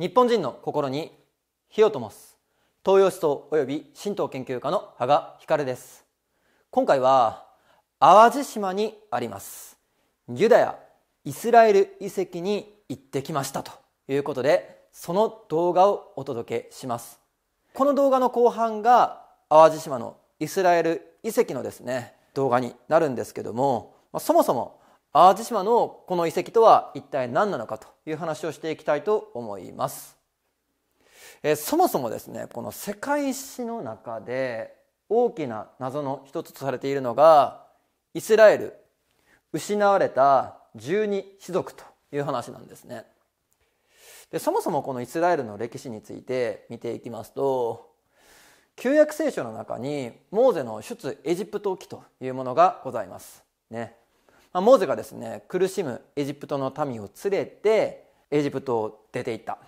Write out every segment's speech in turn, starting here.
日本人の心に火を灯す東洋思想及び神道研究家の羽賀光です今回は淡路島にありますユダヤイスラエル遺跡に行ってきましたということでその動画をお届けしますこの動画の後半が淡路島のイスラエル遺跡のですね動画になるんですけどもそもそも淡路島のこの遺跡とは一体何なのかという話をしていきたいと思います。えそもそもですねこの世界史の中で大きな謎の一つとされているのがイスラエル失われた十二種族という話なんですねでそもそもこのイスラエルの歴史について見ていきますと旧約聖書の中にモーゼの出エジプト記というものがございますねまあ、モーゼがですね苦しむエジプトの民を連れてエジプトを出ていった、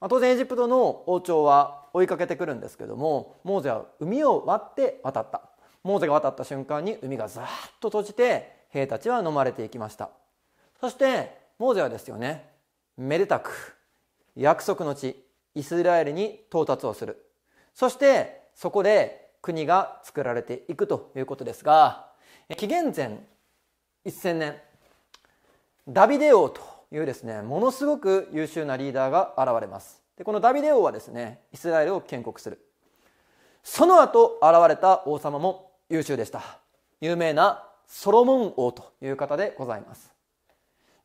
まあ、当然エジプトの王朝は追いかけてくるんですけどもモーゼは海を割って渡ったモーゼが渡った瞬間に海がざっと閉じて兵たちは飲まれていきましたそしてモーゼはですよねめでたく約束の地イスラエルに到達をするそしてそこで国が作られていくということですが紀元前1000年ダビデ王というですねものすごく優秀なリーダーが現れますでこのダビデ王はですねイスラエルを建国するその後現れた王様も優秀でした有名なソロモン王という方でございます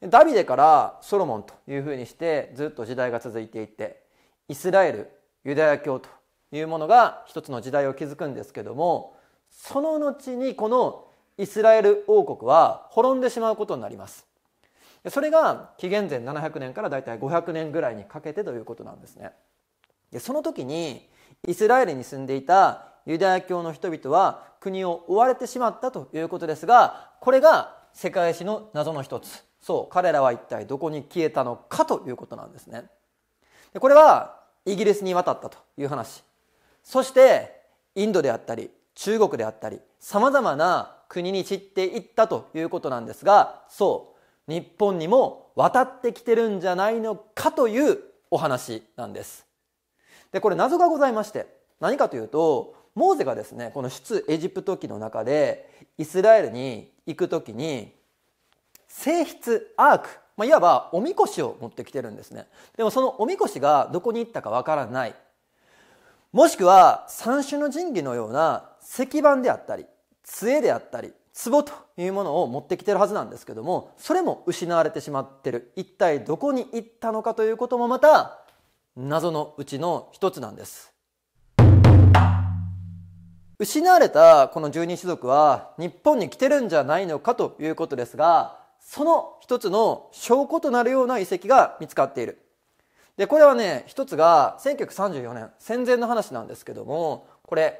ダビデからソロモンというふうにしてずっと時代が続いていってイスラエルユダヤ教というものが一つの時代を築くんですけどもその後にこのイスラエル王国は滅んでしまうことになりますそれが紀元前700年からだいたい500年ぐらいにかけてということなんですねでその時にイスラエルに住んでいたユダヤ教の人々は国を追われてしまったということですがこれが世界史の謎の一つそう彼らは一体どこに消えたのかということなんですねでこれはイギリスに渡ったという話そしてインドであったり中国であったりさまざまな国に散っていったということなんですがそう日本にも渡ってきてるんじゃないのかというお話なんですでこれ謎がございまして何かというとモーゼがですねこの出エジプト記の中でイスラエルに行く時に性質アーク、まあ、いわばおみこしを持ってきてるんですねでもそのおみこしがどこに行ったかわからないもしくは三種の神器のような石板であったり杖であったり壺というものを持ってきてるはずなんですけどもそれも失われてしまってる一体どこに行ったのかということもまた謎のうちの一つなんです失われたこの十二種族は日本に来てるんじゃないのかということですがその一つの証拠となるような遺跡が見つかっているでこれはね一つが1934年戦前の話なんですけどもこれ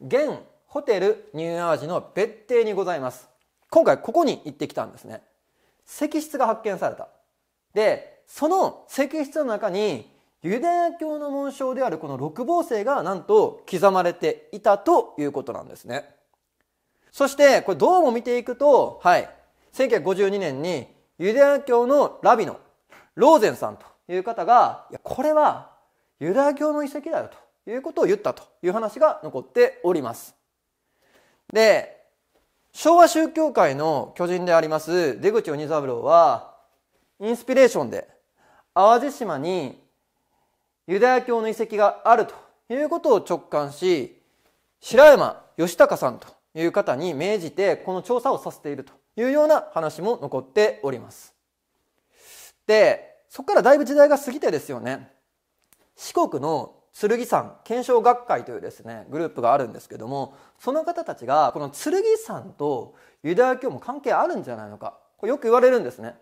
現ホテルニューアージの別邸にございます今回ここに行ってきたんですね石室が発見されたでその石室の中にユダヤ教の紋章であるこの六芒星がなんと刻まれていたということなんですねそしてこれどうも見ていくとはい1952年にユダヤ教のラビのローゼンさんという方がいやこれはユダヤ教の遺跡だよということを言ったという話が残っておりますで、昭和宗教界の巨人であります出口鬼三郎は、インスピレーションで、淡路島にユダヤ教の遺跡があるということを直感し、白山義隆さんという方に命じて、この調査をさせているというような話も残っております。で、そこからだいぶ時代が過ぎてですよね。四国の剣山検証学会というですねグループがあるんですけどもその方たちがこの剣山とユダヤ教も関係あるんじゃないのかこれよく言われるんですね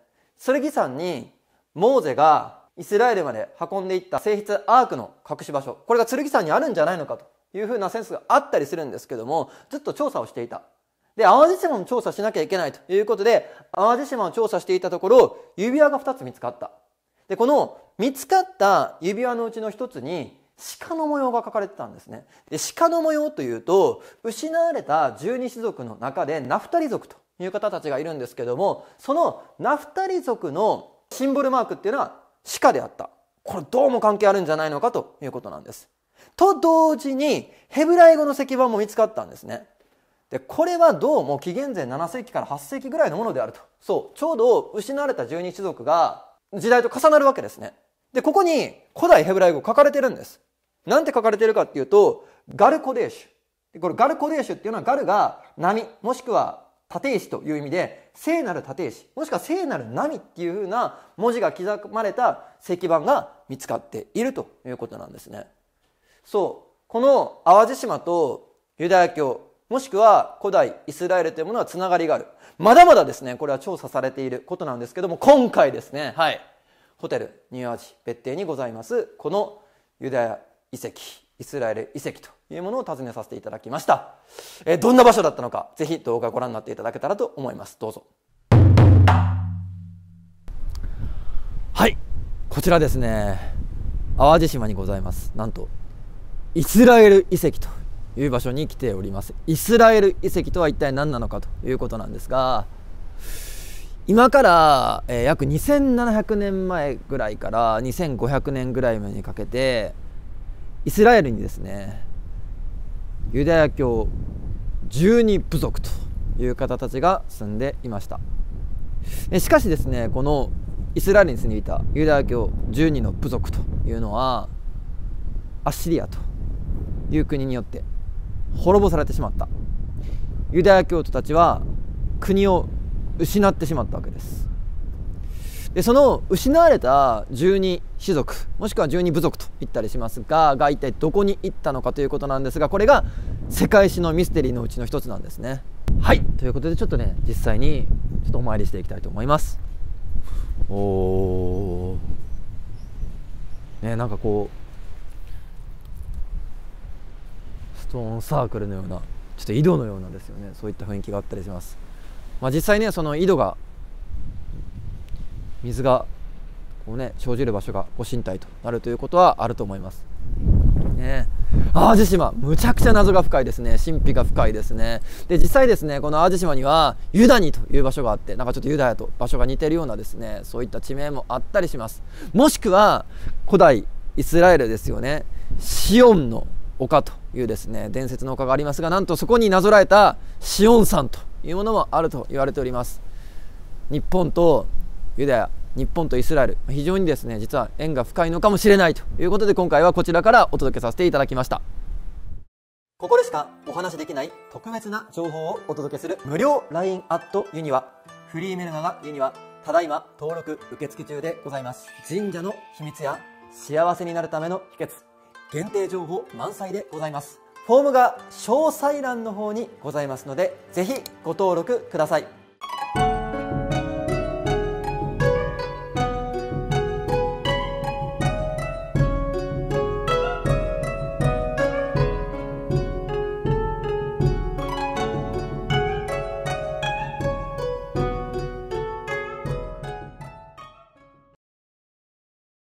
剣山にモーゼがイスラエルまで運んでいった性質アークの隠し場所これが剣山にあるんじゃないのかというふうなセンスがあったりするんですけどもずっと調査をしていたで淡路島も調査しなきゃいけないということで淡路島を調査していたところ指輪が2つ見つかったでこの見つかった指輪のうちの1つに鹿の模様が描かれてたんですねで鹿の模様というと失われた十二種族の中でナフタリ族という方たちがいるんですけどもそのナフタリ族のシンボルマークっていうのは鹿であったこれどうも関係あるんじゃないのかということなんですと同時にヘブライ語の石板も見つかったんですねでこれはどうも紀元前7世紀から8世紀ぐらいのものであるとそうちょうど失われた十二種族が時代と重なるわけですねでここに古代ヘブライ語書かれてるんですなんて書かれているかっていうと、ガルコデーシュ。これガルコデーシュっていうのはガルが波、もしくは立石という意味で、聖なる立石、もしくは聖なる波っていうふうな文字が刻まれた石板が見つかっているということなんですね。そう。この淡路島とユダヤ教、もしくは古代イスラエルというものはつながりがある。まだまだですね、これは調査されていることなんですけども、今回ですね、はい。ホテル、ニューアジ別邸にございます、このユダヤ遺跡イスラエル遺跡というものを訪ねさせていただきました、えー、どんな場所だったのかぜひ動画ご覧になっていただけたらと思いますどうぞはいこちらですね淡路島にございますなんとイスラエル遺跡という場所に来ておりますイスラエル遺跡とは一体何なのかということなんですが今から、えー、約2700年前ぐらいから2500年ぐらい前にかけてイスラエルにですねユダヤ教十二部族という方たちが住んでいましたしかしですねこのイスラエルに住んでいたユダヤ教十二の部族というのはアッシリアという国によって滅ぼされてしまったユダヤ教徒たちは国を失ってしまったわけですでその失われた十二種族もしくは十二部族と言ったりしますがが一体どこに行ったのかということなんですがこれが世界史のミステリーのうちの一つなんですね。はいということでちょっとね実際にちょっとお参りしていきたいと思います。おねなんかこうストーンサークルのようなちょっと井戸のようなですよねそういった雰囲気があったりします。まあ、実際ねその井戸が水がこう、ね、生じる場所がご神体となるということはあると思います。ね、淡路島むちゃくちゃ謎が深いですね神秘が深いですねで実際ですねこの淡路島にはユダニという場所があってなんかちょっとユダヤと場所が似てるようなですねそういった地名もあったりしますもしくは古代イスラエルですよねシオンの丘というですね伝説の丘がありますがなんとそこになぞらえたシオン山というものもあると言われております日本とユダヤ日本とイスラエル非常にですね実は縁が深いのかもしれないということで今回はこちらからお届けさせていただきましたここでしかお話しできない特別な情報をお届けする無料 LINE アットユニはフリーメルマガユニはただいま登録受付中でございます神社の秘密や幸せになるための秘訣限定情報満載でございますフォームが詳細欄の方にございますのでぜひご登録ください